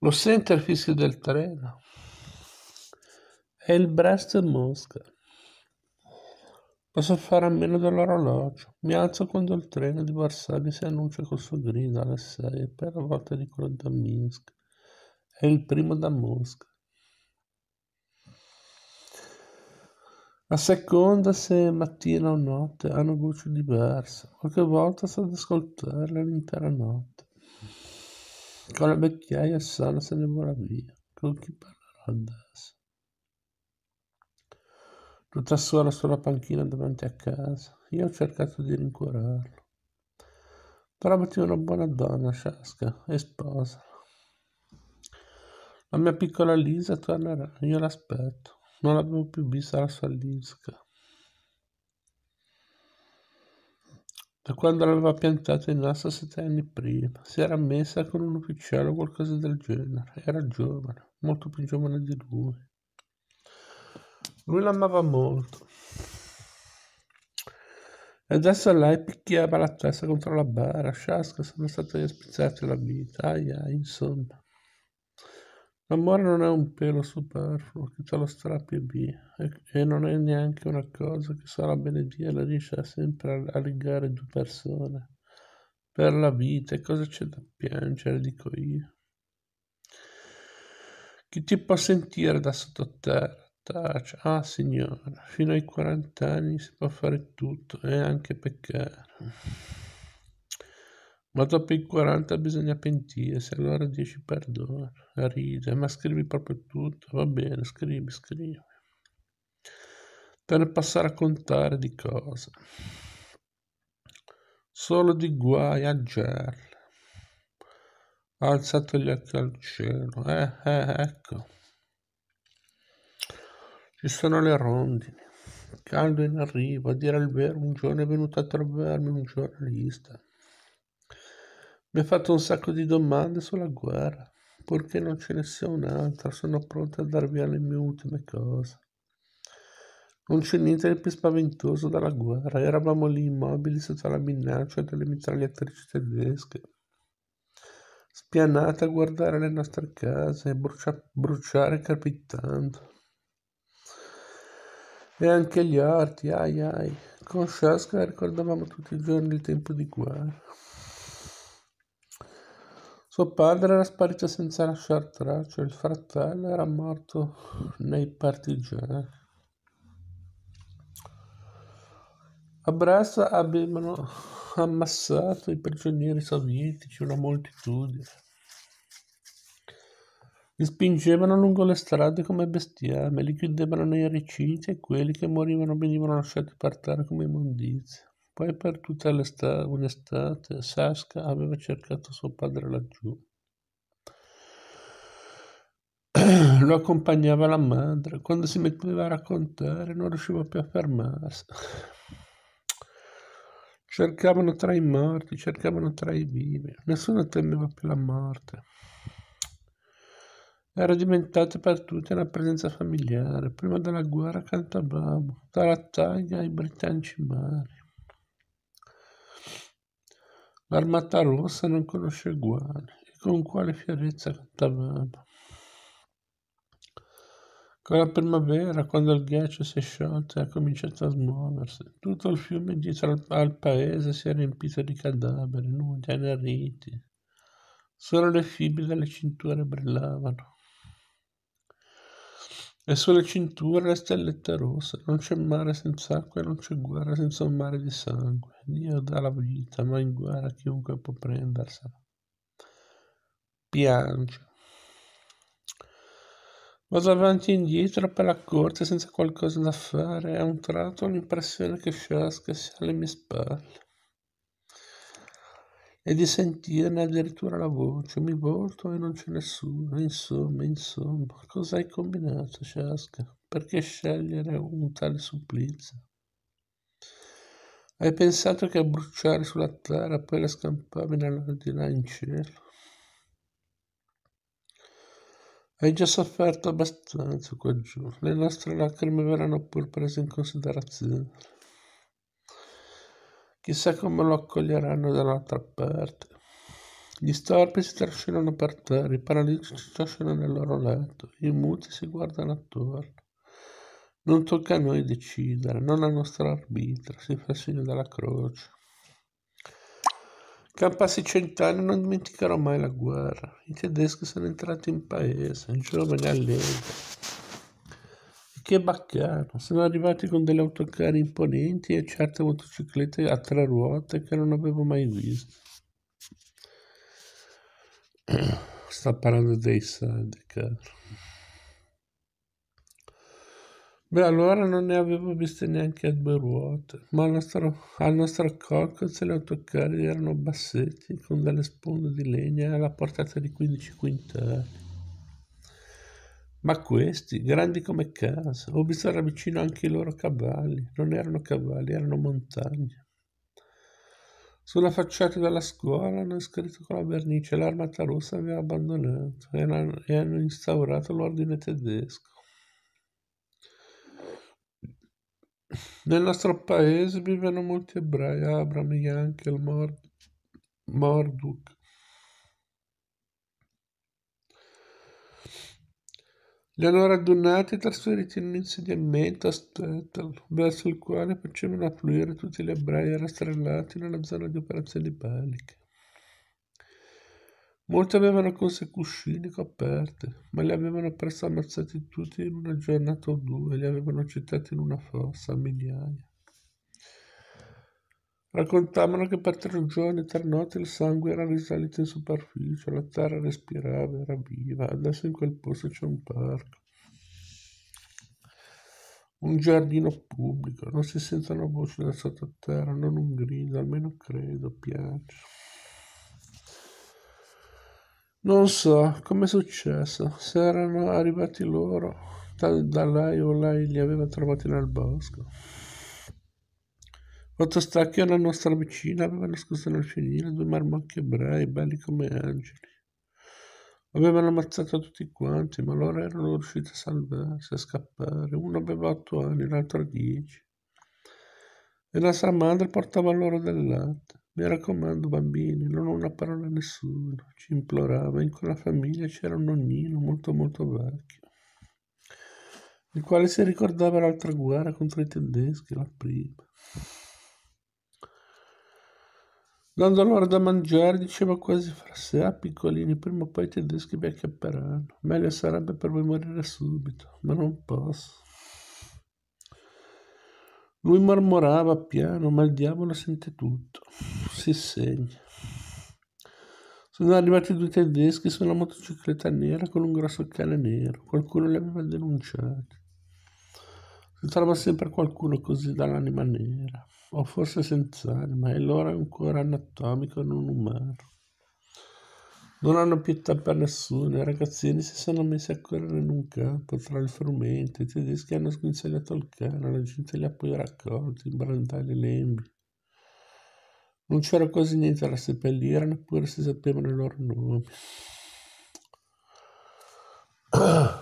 Lo center il fischio del treno? È il Brest Mosca. Posso fare a meno dell'orologio. Mi alzo quando il treno di Varsavia si annuncia col suo grido alle 6 per la volta di quello da Minsk è il primo da Mosca. A seconda se mattina o notte hanno voce diversa, qualche volta sono ad ascoltarle l'intera notte. Con la vecchiaia sana se ne vorrà via, con chi parlerò adesso? Tutta sola sulla panchina davanti a casa, io ho cercato di rincuorarlo. Trovati una buona donna, Sciasca, e sposala. La mia piccola Lisa tornerà, io l'aspetto. Non l'avevo più vista la sua Lisca. Da quando l'aveva piantata in asta sette anni prima, si era messa con un ufficiale o qualcosa del genere. Era giovane, molto più giovane di lui. Lui l'amava molto. E adesso lei picchiava la testa contro la bara. Sciasca, sono stato io spizzata la vita. Aia, insomma. L'amore non è un pelo superfluo che te lo strappi e via, e, non è neanche una cosa che sarà bene Dio riesce sempre a, legare due persone. Per la vita, e cosa c'è da piangere, dico io. Chi ti può sentire da sottoterra? Taci, ah signora, fino ai 40 anni si può fare tutto e anche peccare. Ma dopo i 40 bisogna pentirsi, allora 10 perdono, ride, ma scrivi proprio tutto, va bene, scrivi, scrivi. Te ne passa a contare di cose. Solo di guai a Gerl. Ha alzato gli occhi al cielo, eh, eh, ecco. Ci sono le rondini, caldo in arrivo, a dire il vero, un giorno è venuto a trovarmi un giornalista mi ha fatto un sacco di domande sulla guerra, purché non ce ne sia un'altra, sono pronta a darvi alle mie ultime cose. Non c'è niente di più spaventoso dalla guerra, eravamo lì immobili sotto la minaccia delle mitragliatrici tedesche, spianate a guardare le nostre case e brucia- bruciare crepitando. E anche gli orti, ai ai, con Shaska ricordavamo tutti i giorni il tempo di guerra. Suo padre era sparito senza lasciare traccia il fratello era morto nei partigiani. A Brescia avevano ammassato i prigionieri sovietici, una moltitudine. Li spingevano lungo le strade come bestiame, li chiudevano nei recinti e quelli che morivano venivano lasciati partare come immondizie. Poi per tutta un'estate Saskia aveva cercato suo padre laggiù. Lo accompagnava la madre, quando si metteva a raccontare non riusciva più a fermarsi. Cercavano tra i morti, cercavano tra i vivi, nessuno temeva più la morte. Era diventata per tutti una presenza familiare. Prima della guerra cantavamo, dalla taglia ai britannici mari. L'armata rossa non conosce uguali e con quale fierezza cantavamo. Con la primavera, quando il ghiaccio si è sciolto e ha cominciato a smuoversi, tutto il fiume dietro al, paese si è riempito di cadaveri, nudi, anariti. Solo le fibre delle cinture brillavano. E sulle cinture la stelletta rossa, non c'è mare senza acqua e non c'è guerra senza un mare di sangue. Dio dà la vita, ma in guerra chiunque può prendersela. Piange. Vado avanti e indietro per la corte senza qualcosa da fare. A un tratto ho l'impressione che Shask sia alle mie spalle e di sentirne addirittura la voce. Mi volto e non c'è nessuno. Insomma, insomma, cosa hai combinato, Ciasca? Perché scegliere un tale supplizio? Hai pensato che a bruciare sulla terra poi la scampavi nella di là in cielo? Hai già sofferto abbastanza qua giù, le nostre lacrime verranno pur prese in considerazione. Chissà come lo accoglieranno dall'altra parte. Gli storpi si trascinano per terra, i paralitici si trascinano nel loro letto, i muti si guardano attorno. Non tocca a noi decidere, non al nostro arbitro, si fa il segno della croce. Campassi cent'anni non dimenticherò mai la guerra. I tedeschi sono entrati in paese, giovane allegro. Che baccano, sono arrivati con delle autocar imponenti e certe motociclette a tre ruote che non avevo mai visto. Sta parlando dei Sidecar. Beh, allora non ne avevo viste neanche a due ruote, ma al nostro, al nostro Cocos le autocarri erano bassetti con delle sponde di legna alla portata di 15 quintali. Ma questi, grandi come casa, ho visto vicino anche i loro cavalli. Non erano cavalli, erano montagne. Sulla facciata della scuola hanno scritto con la vernice l'armata rossa aveva abbandonato e hanno instaurato l'ordine tedesco. Nel nostro paese vivono molti ebrei, Abram, Yankel, Morduk. Li hanno radunati e trasferiti in un insediamento a Stettel, verso il quale facevano affluire tutti gli ebrei rastrellati nella zona di operazioni belliche. Molti avevano cose cuscini coperte, ma li avevano presto ammazzati tutti in una giornata o due, li avevano gettati in una fossa a migliaia. Raccontavano che per tre giorni e tre notti il sangue era risalito in superficie, la terra respirava, era viva, adesso in quel posto c'è un parco, un giardino pubblico, non si sentono voci da sottoterra, non un grido, almeno credo, piace. Non so come è successo, se erano arrivati loro, da, da lei o lei li aveva trovati nel bosco. Otto stracchi alla nostra vicina aveva nascosto nel fienile due marmocchi ebrei, belli come angeli. Avevano ammazzato tutti quanti, ma loro erano riusciti a salvarsi, a scappare. Uno aveva otto anni, l'altro dieci. E la sua madre portava loro del latte. Mi raccomando, bambini, non ho una parola a nessuno, ci implorava. In quella famiglia c'era un nonnino molto molto vecchio, il quale si ricordava l'altra guerra contro i tedeschi, la prima. Dando loro da mangiare, diceva quasi fra sé, ah, piccolini, prima o poi i tedeschi vi acchiapperanno. Meglio sarebbe per voi morire subito, ma non posso. Lui mormorava piano, ma il diavolo sente tutto. Si segna. Sono arrivati due tedeschi sulla motocicletta nera con un grosso cane nero. Qualcuno li aveva denunciati. Trova sempre qualcuno così dall'anima nera, o forse senza anima, e loro è un cuore anatomico non umano. Non hanno pietà per nessuno, i ragazzini si sono messi a correre in un campo tra il frumento, i tedeschi hanno sguinzagliato il cane, la gente li ha poi raccolti, in brandali lembi. Non c'era quasi niente da seppellire, neppure si sapevano i loro nomi.